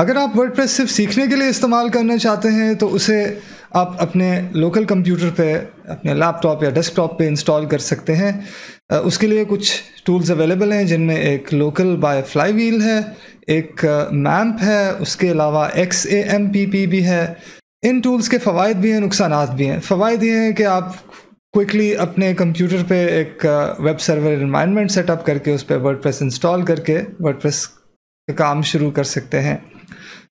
अगर आप वर्डप्रेस सिर्फ सीखने के लिए इस्तेमाल करना चाहते हैं तो उसे आप अपने लोकल कंप्यूटर पे अपने लैपटॉप या डेस्कटॉप पे इंस्टॉल कर सकते हैं उसके लिए कुछ टूल्स अवेलेबल हैं जिनमें एक लोकल बाय फ्लाई व्हील है एक मैम्प है उसके अलावा X A M P P भी है इन टूल्स के फ़वाद भी हैं नुकसान भी हैं फ़वाद ये हैं कि आप क्विकली अपने कंप्यूटर पे एक वेब सर्वर इन्वायरमेंट सेटअप करके उस पर वर्ड इंस्टॉल करके वर्ड का काम शुरू कर सकते हैं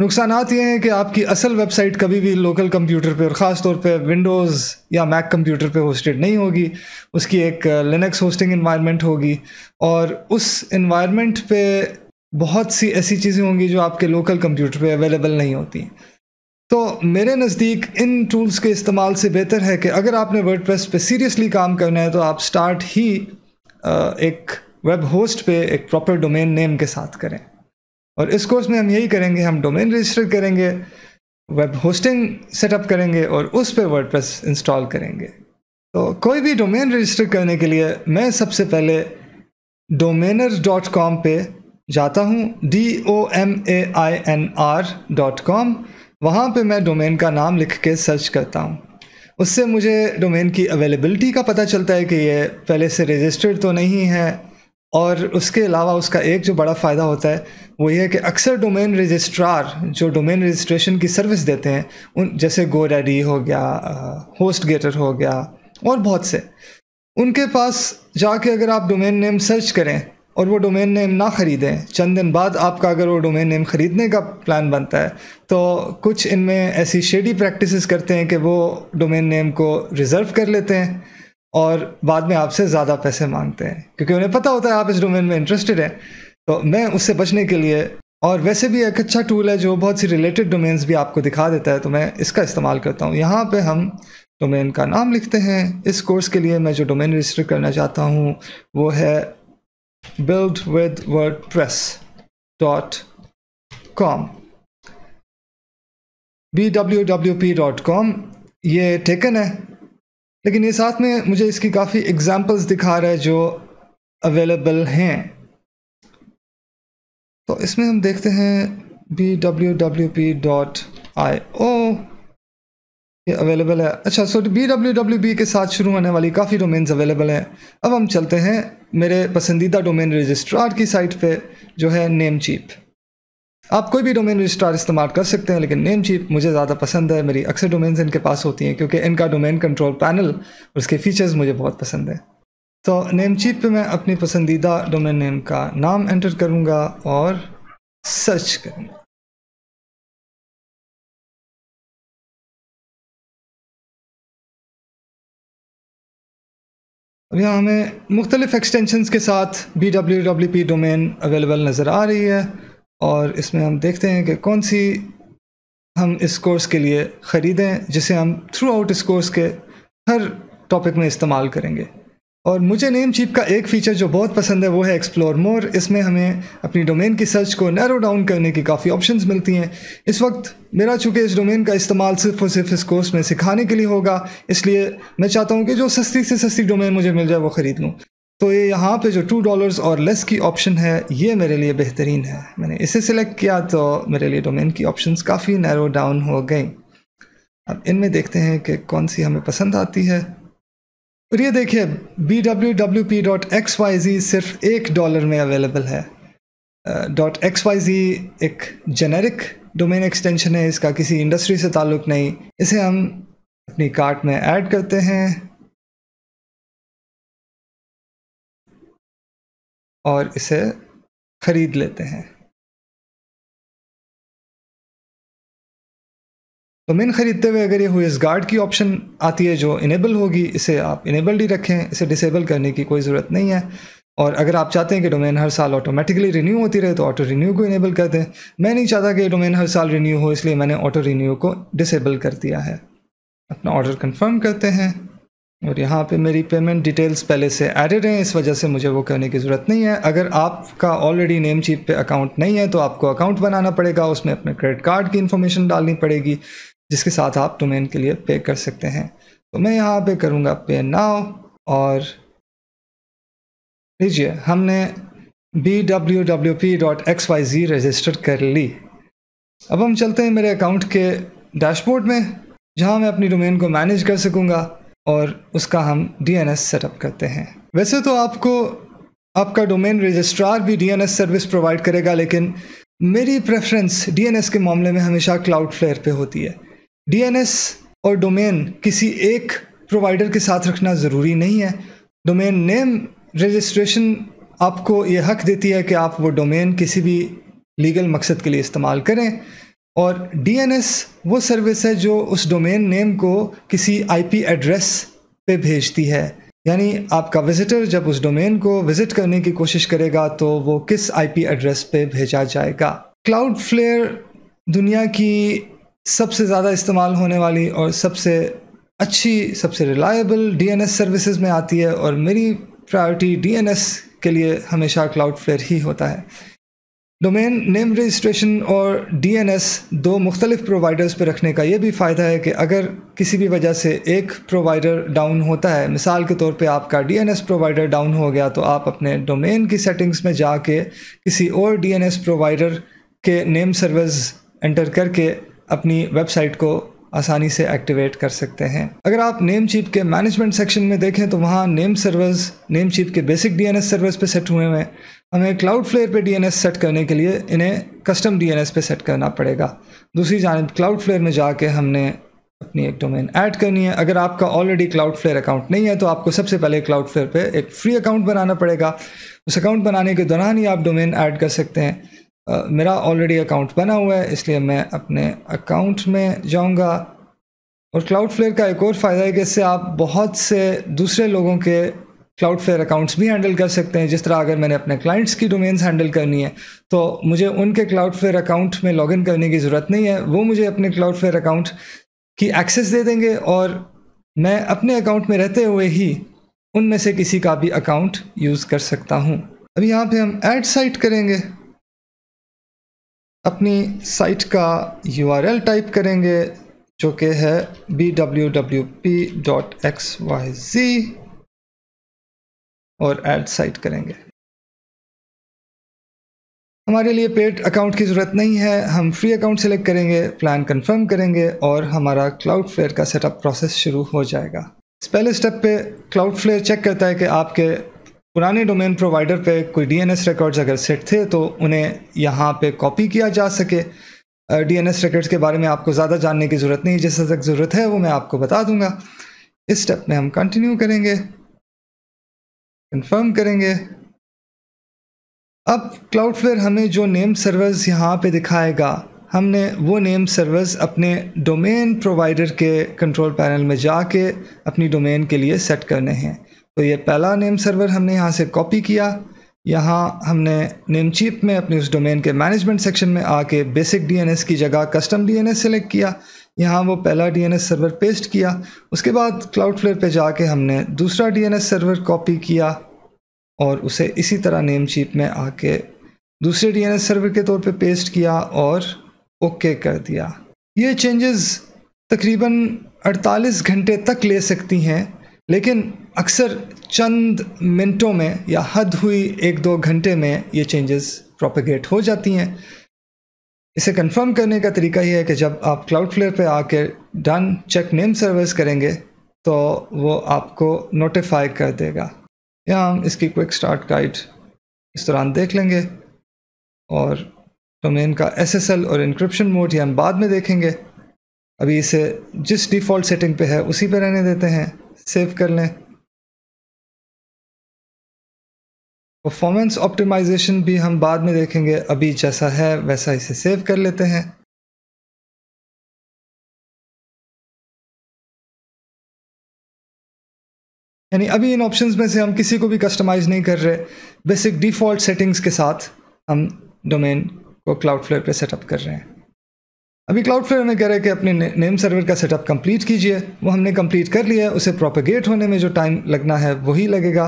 नुकसान ये हैं कि आपकी असल वेबसाइट कभी भी लोकल कंप्यूटर पे और ख़ास तौर पे विंडोज़ या मैक कंप्यूटर पे होस्टेड नहीं होगी उसकी एक लिनक्स होस्टिंग इन्वायरमेंट होगी और उस इन्वायरमेंट पे बहुत सी ऐसी चीज़ें होंगी जो आपके लोकल कंप्यूटर पे अवेलेबल नहीं होती तो मेरे नज़दीक इन टूल्स के इस्तेमाल से बेहतर है कि अगर आपने वर्ड प्रेस सीरियसली काम करना है तो आप स्टार्ट ही एक वेब होस्ट पे एक प्रॉपर डोमेन नेम के साथ करें और इस कोर्स में हम यही करेंगे हम डोमेन रजिस्टर करेंगे वेब होस्टिंग सेटअप करेंगे और उस पर वर्ड इंस्टॉल करेंगे तो कोई भी डोमेन रजिस्टर करने के लिए मैं सबसे पहले डोमेनर डॉट कॉम पर जाता हूँ D O M A I N R dot com वहाँ पर मैं डोमेन का नाम लिख के सर्च करता हूँ उससे मुझे डोमेन की अवेलेबिलिटी का पता चलता है कि ये पहले से रजिस्टर्ड तो नहीं है और उसके अलावा उसका एक जो बड़ा फ़ायदा होता है वो ये है कि अक्सर डोमेन रजिस्ट्रार जो डोमेन रजिस्ट्रेशन की सर्विस देते हैं उन जैसे रेडी हो गया होस्ट गेटर हो गया और बहुत से उनके पास जाके अगर आप डोमेन नेम सर्च करें और वो डोमेन नेम ना ख़रीदें चंद दिन बाद आपका अगर वो डोमेन नेम ख़रीदने का प्लान बनता है तो कुछ इनमें ऐसी शेडी प्रैक्टिसेस करते हैं कि वो डोमेन नेम को रिज़र्व कर लेते हैं और बाद में आपसे ज़्यादा पैसे मांगते हैं क्योंकि उन्हें पता होता है आप इस डोमेन में इंटरेस्टेड हैं तो मैं उससे बचने के लिए और वैसे भी एक अच्छा टूल है जो बहुत सी रिलेटेड डोमेन्स भी आपको दिखा देता है तो मैं इसका इस्तेमाल करता हूँ यहाँ पे हम डोमेन का नाम लिखते हैं इस कोर्स के लिए मैं जो डोमेन रजिस्टर करना चाहता हूँ वो है build with WordPress dot com B W W P dot com ये टेकन है लेकिन ये साथ में मुझे इसकी काफ़ी एग्जाम्पल्स दिखा रहा है जो अवेलेबल हैं तो इसमें हम देखते हैं B W W P dot I O ये अवेलेबल है अच्छा so B W W P के साथ शुरू होने वाली काफ़ी डोमेन्स अवेलेबल हैं अब हम चलते हैं मेरे पसंदीदा डोमेन रजिस्ट्रार की साइट पे जो है नेम चीप आप कोई भी डोमेन रजिस्ट्रार इस्तेमाल कर सकते हैं लेकिन नेम चीप मुझे ज़्यादा पसंद है मेरी अक्सर डोमेन्स इनके पास होती हैं क्योंकि इनका डोमेन कंट्रोल पैनल और उसके फीचर्स मुझे बहुत पसंद है तो नेम चीप पर मैं अपनी पसंदीदा डोमेन नेम का नाम एंटर करूँगा और सर्च करूँगा अब यहाँ हमें मुख्तलिफ़ एक्सटेंशन के साथ B W W P domain available नज़र आ रही है और इसमें हम देखते हैं कि कौन सी हम इस कोर्स के लिए ख़रीदें जिसे हम थ्रू आउट इस कोर्स के हर टॉपिक में इस्तेमाल करेंगे और मुझे नेम चीप का एक फ़ीचर जो बहुत पसंद है वो है एक्सप्लोर मोर इसमें हमें अपनी डोमेन की सर्च को नैरो डाउन करने की काफ़ी ऑप्शंस मिलती हैं इस वक्त मेरा चूँकि इस डोमेन का इस्तेमाल सिर्फ और सिर्फ इस कोर्स में सिखाने के लिए होगा इसलिए मैं चाहता हूँ कि जो सस्ती से सस्ती डोमेन मुझे मिल जाए वो ख़रीद लूँ तो ये यहाँ पे जो टू डॉलर्स और लेस की ऑप्शन है ये मेरे लिए बेहतरीन है मैंने इसे सिलेक्ट किया तो मेरे लिए डोमेन की ऑप्शंस काफ़ी नैरो डाउन हो गई अब इनमें देखते हैं कि कौन सी हमें पसंद आती है और ये देखिए B W W P dot X Y Z सिर्फ एक डॉलर में अवेलेबल है डॉट एक्स वाई जी एक जेनेरिक डोमेन एक्सटेंशन है इसका किसी इंडस्ट्री से ताल्लुक़ नहीं इसे हम अपनी कार्ट में ऐड करते हैं और इसे खरीद लेते हैं तो मिन खरीदते हुए अगर ये हुई इस गार्ड की ऑप्शन आती है जो इनेबल होगी इसे आप इनेबल्ड ही रखें इसे डिसेबल करने की कोई ज़रूरत नहीं है और अगर आप चाहते हैं कि डोमेन हर साल ऑटोमेटिकली रिन्यू होती रहे तो ऑटो रिन्यू को इनेबल कर दें मैं नहीं चाहता कि डोमेन हर साल रिन्यू हो इसलिए मैंने ऑटो रिन्यू को डिसेबल कर दिया है अपना ऑर्डर कन्फर्म करते हैं और यहाँ पे मेरी पेमेंट डिटेल्स पहले से एडेड हैं इस वजह से मुझे वो करने की ज़रूरत नहीं है अगर आपका ऑलरेडी नेम चीप पे अकाउंट नहीं है तो आपको अकाउंट बनाना पड़ेगा उसमें अपने क्रेडिट कार्ड की इन्फॉर्मेशन डालनी पड़ेगी जिसके साथ आप डोमेन के लिए पे कर सकते हैं तो मैं यहाँ पे करूँगा पे नाव और लीजिए हमने B W W P dot X Y Z register कर ली अब हम चलते हैं मेरे अकाउंट के डैशबोर्ड में जहाँ मैं अपनी डोमेन को मैनेज कर सकूँगा और उसका हम डीएनएस सेटअप करते हैं वैसे तो आपको आपका डोमेन रजिस्ट्रार भी डीएनएस सर्विस प्रोवाइड करेगा लेकिन मेरी प्रेफरेंस डीएनएस के मामले में हमेशा क्लाउड फ्लेयर पर होती है डीएनएस और डोमेन किसी एक प्रोवाइडर के साथ रखना ज़रूरी नहीं है डोमेन नेम रजिस्ट्रेशन आपको ये हक देती है कि आप वो डोमेन किसी भी लीगल मकसद के लिए इस्तेमाल करें और एस वो सर्विस है जो उस डोमेन नेम को किसी आईपी एड्रेस पे भेजती है यानी आपका विजिटर जब उस डोमेन को विजिट करने की कोशिश करेगा तो वो किस आईपी एड्रेस पे भेजा जाएगा क्लाउड फ्लेयर दुनिया की सबसे ज़्यादा इस्तेमाल होने वाली और सबसे अच्छी सबसे रिलायबल डीएनएस सर्विसेज में आती है और मेरी प्रायोरिटी डीएनएस के लिए हमेशा क्लाउड फ्लेयर ही होता है डोमेन नेम रजिस्ट्रेशन और डीएनएस दो मुख्तलिफ प्रोवाइडर्स पर रखने का ये भी फ़ायदा है कि अगर किसी भी वजह से एक प्रोवाइडर डाउन होता है मिसाल के तौर पे आपका डीएनएस प्रोवाइडर डाउन हो गया तो आप अपने डोमेन की सेटिंग्स में जाके किसी और डीएनएस प्रोवाइडर के नेम सर्विस एंटर करके अपनी वेबसाइट को आसानी से एक्टिवेट कर सकते हैं अगर आप नेम चीप के मैनेजमेंट सेक्शन में देखें तो वहाँ नेम सर्वर्स नेम चीप के बेसिक डीएनएस सर्वर्स पे सेट हुए हैं हमें क्लाउड फ्लेयर पर डी सेट करने के लिए इन्हें कस्टम डी पे सेट करना पड़ेगा दूसरी जानब क्लाउड फ्लेयर में जाके हमने अपनी एक डोमेन ऐड करनी है अगर आपका ऑलरेडी क्लाउड फ्लेयर अकाउंट नहीं है तो आपको सबसे पहले क्लाउड फ्लेयर पर एक फ्री अकाउंट बनाना पड़ेगा उस अकाउंट बनाने के दौरान ही आप डोमेन ऐड कर सकते हैं uh, मेरा ऑलरेडी अकाउंट बना हुआ है इसलिए मैं अपने अकाउंट में जाऊँगा और क्लाउड फ्लेयर का एक और फ़ायदा है कि इससे आप बहुत से दूसरे लोगों के क्लाउडफेयर अकाउंट्स भी हैंडल कर सकते हैं जिस तरह अगर मैंने अपने क्लाइंट्स की डोमेन्स हैंडल करनी है तो मुझे उनके फेयर अकाउंट में लॉगिन करने की ज़रूरत नहीं है वो मुझे अपने क्लाउडफेयर अकाउंट की एक्सेस दे देंगे और मैं अपने अकाउंट में रहते हुए ही उनमें से किसी का भी अकाउंट यूज़ कर सकता हूँ अब यहाँ पर हम ऐड साइट करेंगे अपनी साइट का यू टाइप करेंगे जो कि है B W W P dot X Y Z और एड साइट करेंगे हमारे लिए पेड अकाउंट की ज़रूरत नहीं है हम फ्री अकाउंट सेलेक्ट करेंगे प्लान कंफर्म करेंगे और हमारा क्लाउड फ्लेयर का सेटअप प्रोसेस शुरू हो जाएगा इस पहले स्टेप पे क्लाउड फ्लेयर चेक करता है कि आपके पुराने डोमेन प्रोवाइडर पे कोई डीएनएस रिकॉर्ड्स अगर सेट थे तो उन्हें यहाँ पे कॉपी किया जा सके डीएनएस रिकॉर्ड्स के बारे में आपको ज़्यादा जानने की ज़रूरत नहीं जिस तक ज़रूरत है वो मैं आपको बता दूंगा इस स्टेप में हम कंटिन्यू करेंगे कंफर्म करेंगे अब क्लाउडफ्लेयर हमें जो नेम सर्वर्स यहाँ पे दिखाएगा हमने वो नेम सर्वर्स अपने डोमेन प्रोवाइडर के कंट्रोल पैनल में जाके अपनी डोमेन के लिए सेट करने हैं तो ये पहला नेम सर्वर हमने यहाँ से कॉपी किया यहाँ हमने नेमचीप में अपने उस डोमेन के मैनेजमेंट सेक्शन में आके बेसिक डीएनएस की जगह कस्टम डीएनएस सेलेक्ट किया यहाँ वो पहला डी सर्वर पेस्ट किया उसके बाद क्लाउड फ्लेयर पर जाके हमने दूसरा डी सर्वर कॉपी किया और उसे इसी तरह नेम चीप में आके दूसरे डी सर्वर के तौर पे पेस्ट किया और ओके कर दिया ये चेंजेस तकरीबन 48 घंटे तक ले सकती हैं लेकिन अक्सर चंद मिनटों में या हद हुई एक दो घंटे में ये चेंजेस प्रोपेगेट हो जाती हैं इसे कंफर्म करने का तरीका यह है कि जब आप क्लाउड फ्लेयर पर आके डन चेक नेम सर्विस करेंगे तो वो आपको नोटिफाई कर देगा या हम इसकी क्विक स्टार्ट गाइड इस दौरान देख लेंगे और डोमेन का एसएसएल और इंक्रिप्शन मोड ये हम बाद में देखेंगे अभी इसे जिस डिफ़ॉल्ट सेटिंग पे है उसी पे रहने देते हैं सेव कर लें परफॉर्मेंस ऑप्टिमाइजेशन भी हम बाद में देखेंगे अभी जैसा है वैसा इसे सेव कर लेते हैं यानी अभी इन ऑप्शंस में से हम किसी को भी कस्टमाइज नहीं कर रहे बेसिक डिफ़ॉल्ट सेटिंग्स के साथ हम डोमेन को क्लाउड फ्लेयर पर सेटअप कर रहे हैं अभी क्लाउड फ्लेयर हमें कह रहे हैं कि अपने नेम सर्वर का सेटअप कंप्लीट कीजिए वो हमने कंप्लीट कर लिया है उसे प्रोपेगेट होने में जो टाइम लगना है वही लगेगा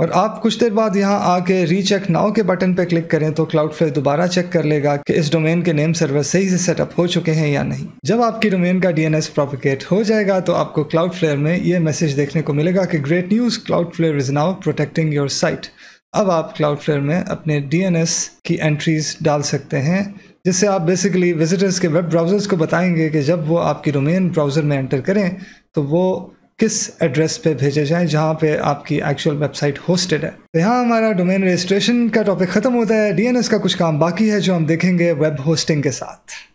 और आप कुछ देर बाद यहाँ आके रीचेक नाउ के बटन पर क्लिक करें तो क्लाउडफ्लेयर दोबारा चेक कर लेगा कि इस डोमेन के नेम सर्वर सही से सेटअप हो चुके हैं या नहीं जब आपकी डोमेन का डीएनएस प्रोपिकेट हो जाएगा तो आपको फ्लेयर में ये मैसेज देखने को मिलेगा कि great news flare is now protecting your site अब आप क्लाउडफ्लेयर में अपने डी की एंट्रीज डाल सकते हैं जिससे आप बेसिकली विजिटर्स के वेब ब्राउज़र्स को बताएंगे कि जब वो आपकी डोमेन ब्राउज़र में एंटर करें तो वो किस एड्रेस पे भेजे जाए जहाँ पे आपकी एक्चुअल वेबसाइट होस्टेड है तो यहाँ हमारा डोमेन रजिस्ट्रेशन का टॉपिक खत्म होता है डीएनएस का कुछ काम बाकी है जो हम देखेंगे वेब होस्टिंग के साथ